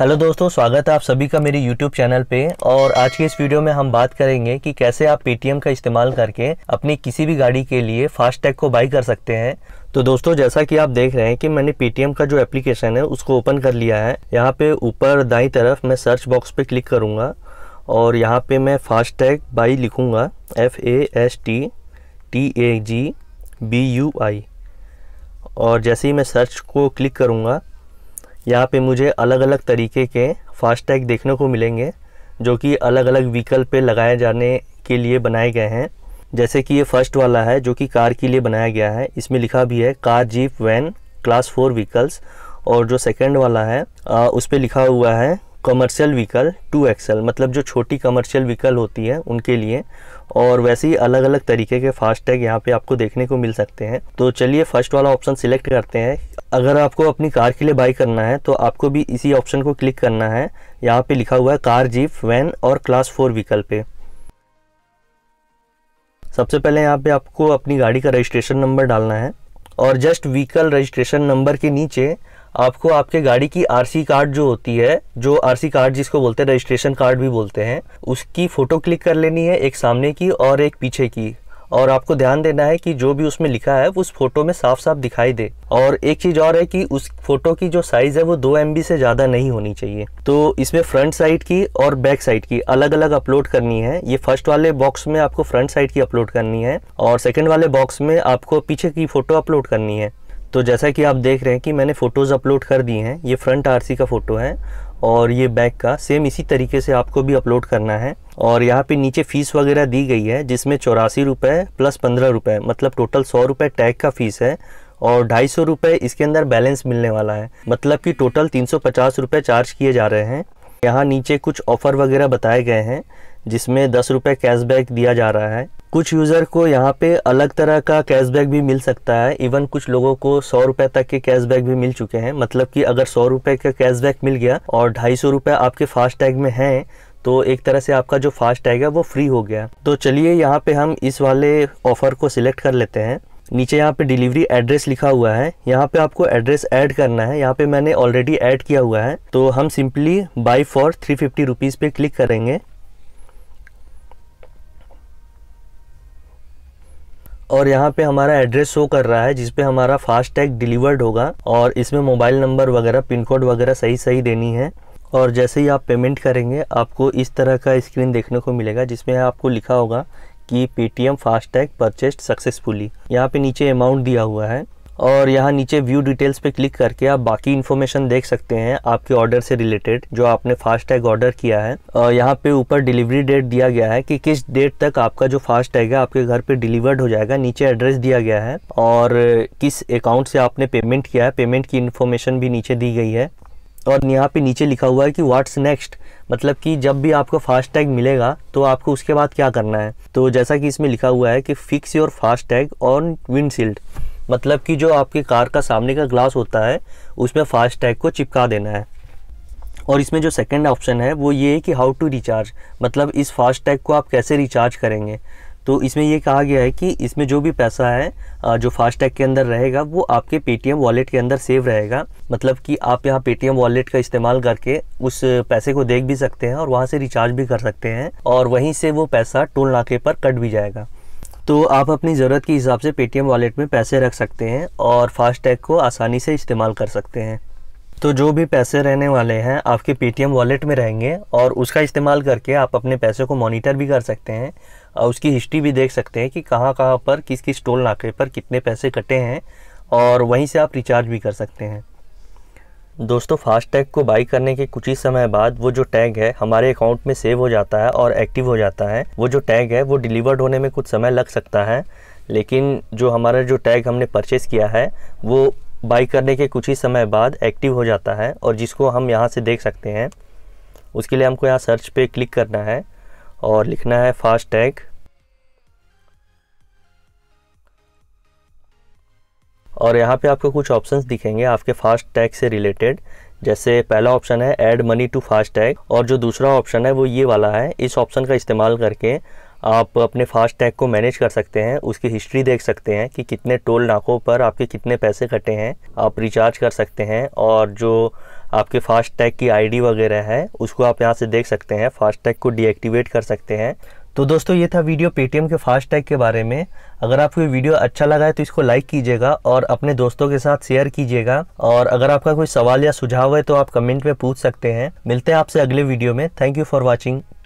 hello दोस्तों स्वागत है आप सभी का मेरे यूट्यूब चैनल पे और आज के इस वीडियो में हम बात करेंगे कि कैसे आप पेटीएम का इस्तेमाल करके अपनी किसी भी गाड़ी के लिए फास्टैग को बाई कर सकते हैं तो दोस्तों जैसा कि आप देख रहे हैं कि मैंने पेटीएम का जो एप्लीकेशन है उसको ओपन कर लिया है यहाँ पे ऊपर दाई तरफ मैं सर्च बॉक्स पर क्लिक करूँगा और यहाँ पर मैं फास्टैग बाई लिखूँगा F A S T T A G B U Y और जैसे ही मैं सर्च को क्लिक करूँगा यहाँ पे मुझे अलग अलग तरीके के फास्टैग देखने को मिलेंगे जो कि अलग अलग व्हीकल पे लगाए जाने के लिए बनाए गए हैं जैसे कि ये फर्स्ट वाला है जो कि कार के लिए बनाया गया है इसमें लिखा भी है car jeep van class four vehicles और जो सेकेंड वाला है उस पर लिखा हुआ है कमर्शियल व्हीकल टू एक्सल मतलब जो छोटी कमर्शियल व्हीकल होती है उनके लिए और वैसे ही अलग अलग तरीके के फास्ट टैग यहाँ पे आपको देखने को मिल सकते हैं तो चलिए फर्स्ट वाला ऑप्शन सिलेक्ट करते हैं अगर आपको अपनी कार के लिए बाई करना है तो आपको भी इसी ऑप्शन को क्लिक करना है यहाँ पे लिखा हुआ है कार जीप वैन और क्लास फोर व्हीकल पे सबसे पहले यहाँ पे आपको अपनी गाड़ी का रजिस्ट्रेशन नंबर डालना है और जस्ट व्हीकल रजिस्ट्रेशन नंबर के नीचे आपको आपके गाड़ी की आरसी कार्ड जो होती है जो आरसी कार्ड जिसको बोलते हैं रजिस्ट्रेशन कार्ड भी बोलते हैं उसकी फ़ोटो क्लिक कर लेनी है एक सामने की और एक पीछे की और आपको ध्यान देना है कि जो भी उसमें लिखा है उस फोटो में साफ साफ दिखाई दे और एक चीज़ और है कि उस फोटो की जो साइज़ है वो दो एम से ज़्यादा नहीं होनी चाहिए तो इसमें फ्रंट साइड की और बैक साइड की अलग अलग अपलोड करनी है ये फर्स्ट वाले बॉक्स में आपको फ्रंट साइड की अपलोड करनी है और सेकेंड वाले बॉक्स में आपको पीछे की फ़ोटो अपलोड करनी है तो जैसा कि आप देख रहे हैं कि मैंने फ़ोटोज़ अपलोड कर दिए हैं ये फ्रंट आरसी का फ़ोटो है और ये बैक का सेम इसी तरीके से आपको भी अपलोड करना है और यहाँ पे नीचे फ़ीस वगैरह दी गई है जिसमें चौरासी रुपये प्लस पंद्रह रुपये मतलब टोटल सौ रुपये टैग का फ़ीस है और ढाई सौ रुपये इसके अंदर बैलेंस मिलने वाला है मतलब कि टोटल तीन सौ पचास रुपये चार्ज किए जा रहे हैं यहाँ नीचे कुछ ऑफ़र वगैरह बताए गए हैं जिसमें दस रुपये कैशबैक दिया जा रहा है कुछ यूज़र को यहाँ पे अलग तरह का कैशबैक भी मिल सकता है इवन कुछ लोगों को सौ रुपये तक के कैशबैक भी मिल चुके हैं मतलब कि अगर सौ रुपये का कैशबैक मिल गया और ढाई सौ रुपये आपके फास्ट टैग में हैं तो एक तरह से आपका जो फास्ट टैग है वो फ्री हो गया तो चलिए यहाँ पे हम इस वाले ऑफ़र को सिलेक्ट कर लेते हैं नीचे यहाँ पे डिलीवरी एड्रेस लिखा हुआ है यहाँ पे आपको एड्रेस ऐड करना है यहाँ पे मैंने ऑलरेडी ऐड किया हुआ है तो हम simply buy for three fifty rupees पे क्लिक करेंगे और यहाँ पे हमारा एड्रेस शो कर रहा है जिसपे हमारा फास्ट टैग डिलीवर्ड होगा और इसमें मोबाइल नंबर वगैरह पिन कोड वगैरह सही सही देनी है और जैसे ही आप पेमेंट करेंगे आपको इस तरह का स्क्रीन देखने को मिलेगा जिसमें आपको लिखा होगा कि Paytm FASTag purchased successfully यहाँ पे नीचे अमाउंट दिया हुआ है और यहाँ नीचे व्यू डिटेल्स पे क्लिक करके आप बाकी इन्फॉर्मेशन देख सकते हैं आपके ऑर्डर से रिलेटेड जो आपने फास्ट टैग ऑर्डर किया है और यहाँ पे ऊपर डिलीवरी डेट दिया गया है कि किस डेट तक आपका जो फास्ट टैग है आपके घर पे डिलीवर्ड हो जाएगा नीचे एड्रेस दिया गया है और किस अकाउंट से आपने पेमेंट किया है पेमेंट की इन्फॉर्मेशन भी नीचे दी गई है और यहाँ पे नीचे लिखा हुआ है कि व्हाट्स नेक्स्ट मतलब कि जब भी आपको फास्ट टैग मिलेगा तो आपको उसके बाद क्या करना है तो जैसा कि इसमें लिखा हुआ है कि fix your FASTag on windshield मतलब कि जो आपकी कार का सामने का ग्लास होता है उसमें फास्ट टैग को चिपका देना है और इसमें जो सेकंड ऑप्शन है वो ये है कि हाउ टू रिचार्ज मतलब इस फास्ट टैग को आप कैसे रिचार्ज करेंगे तो इसमें ये कहा गया है कि इसमें जो भी पैसा है जो फास्ट टैग के अंदर रहेगा वो आपके पेटीएम वॉलेट के अंदर सेव रहेगा मतलब कि आप यहाँ पेटीएम वॉलेट का इस्तेमाल करके उस पैसे को देख भी सकते हैं और वहाँ से रिचार्ज भी कर सकते हैं और वहीं से वो पैसा टोल नाके पर कट भी जाएगा तो आप अपनी ज़रूरत के हिसाब से पेटीएम वॉलेट में पैसे रख सकते हैं और फास्टैग को आसानी से इस्तेमाल कर सकते हैं तो जो भी पैसे रहने वाले हैं आपके पेटीएम वॉलेट में रहेंगे और उसका इस्तेमाल करके आप अपने पैसे को मॉनिटर भी कर सकते हैं और उसकी हिस्ट्री भी देख सकते हैं कि कहाँ कहाँ पर किस किस टोल नाके पर कितने पैसे कटे हैं और वहीं से आप रिचार्ज भी कर सकते हैं दोस्तों फास्ट टैग को बाई करने के कुछ ही समय बाद वो जो टैग है हमारे अकाउंट में सेव हो जाता है और एक्टिव हो जाता है वो जो टैग है वो डिलीवर्ड होने में कुछ समय लग सकता है लेकिन जो हमारा जो टैग हमने परचेस किया है वो बाई करने के कुछ ही समय बाद एक्टिव हो जाता है और जिसको हम यहाँ से देख सकते हैं उसके लिए हमको यहाँ सर्च पे क्लिक करना है और लिखना है फास्ट टैग और यहाँ पे आपको कुछ ऑप्शंस दिखेंगे आपके फास्ट टैग से रिलेटेड जैसे पहला ऑप्शन है add money to fast tag और जो दूसरा ऑप्शन है वो ये वाला है इस ऑप्शन का इस्तेमाल करके आप अपने फास्ट टैग को मैनेज कर सकते हैं उसकी हिस्ट्री देख सकते हैं कि कितने टोल नाकों पर आपके कितने पैसे कटे हैं आप रिचार्ज कर सकते हैं और जो आपके फास्ट टैग की आईडी वगैरह है उसको आप यहाँ से देख सकते हैं फास्ट टैग को डीएक्टिवेट कर सकते हैं तो दोस्तों ये था वीडियो पेटीएम के फास्ट टैग के बारे में अगर आपको ये वीडियो अच्छा लगा है तो इसको लाइक कीजिएगा और अपने दोस्तों के साथ शेयर कीजिएगा और अगर आपका कोई सवाल या सुझाव है तो आप कमेंट में पूछ सकते हैं मिलते हैं आपसे अगले वीडियो में थैंक यू फॉर वॉचिंग